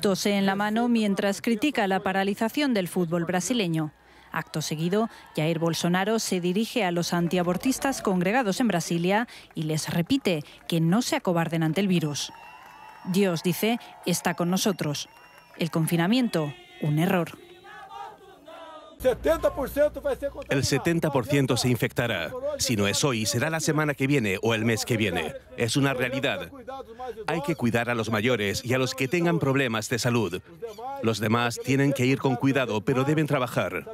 Tose en la mano mientras critica la paralización del fútbol brasileño. Acto seguido, Jair Bolsonaro se dirige a los antiabortistas congregados en Brasilia y les repite que no se acobarden ante el virus. Dios, dice, está con nosotros. El confinamiento, un error. El 70% se infectará. Si no es hoy, será la semana que viene o el mes que viene. Es una realidad. Hay que cuidar a los mayores y a los que tengan problemas de salud. Los demás tienen que ir con cuidado, pero deben trabajar.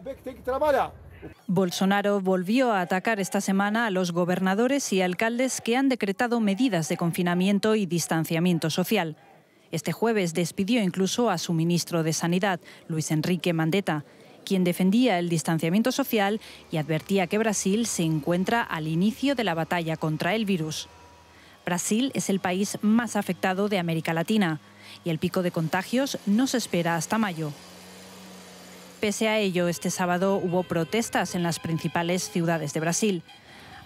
Bolsonaro volvió a atacar esta semana a los gobernadores y alcaldes que han decretado medidas de confinamiento y distanciamiento social. Este jueves despidió incluso a su ministro de Sanidad, Luis Enrique Mandetta quien defendía el distanciamiento social y advertía que Brasil se encuentra al inicio de la batalla contra el virus. Brasil es el país más afectado de América Latina y el pico de contagios no se espera hasta mayo. Pese a ello, este sábado hubo protestas en las principales ciudades de Brasil.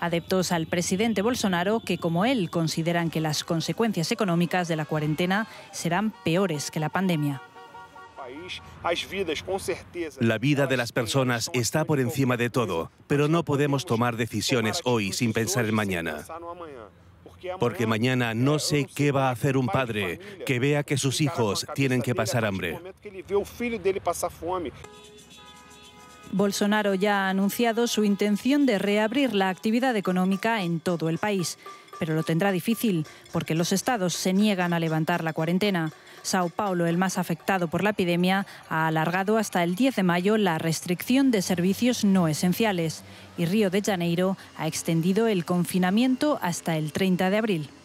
Adeptos al presidente Bolsonaro, que como él consideran que las consecuencias económicas de la cuarentena serán peores que la pandemia. La vida de las personas está por encima de todo, pero no podemos tomar decisiones hoy sin pensar en mañana. Porque mañana no sé qué va a hacer un padre que vea que sus hijos tienen que pasar hambre. Bolsonaro ya ha anunciado su intención de reabrir la actividad económica en todo el país pero lo tendrá difícil, porque los estados se niegan a levantar la cuarentena. Sao Paulo, el más afectado por la epidemia, ha alargado hasta el 10 de mayo la restricción de servicios no esenciales y Río de Janeiro ha extendido el confinamiento hasta el 30 de abril.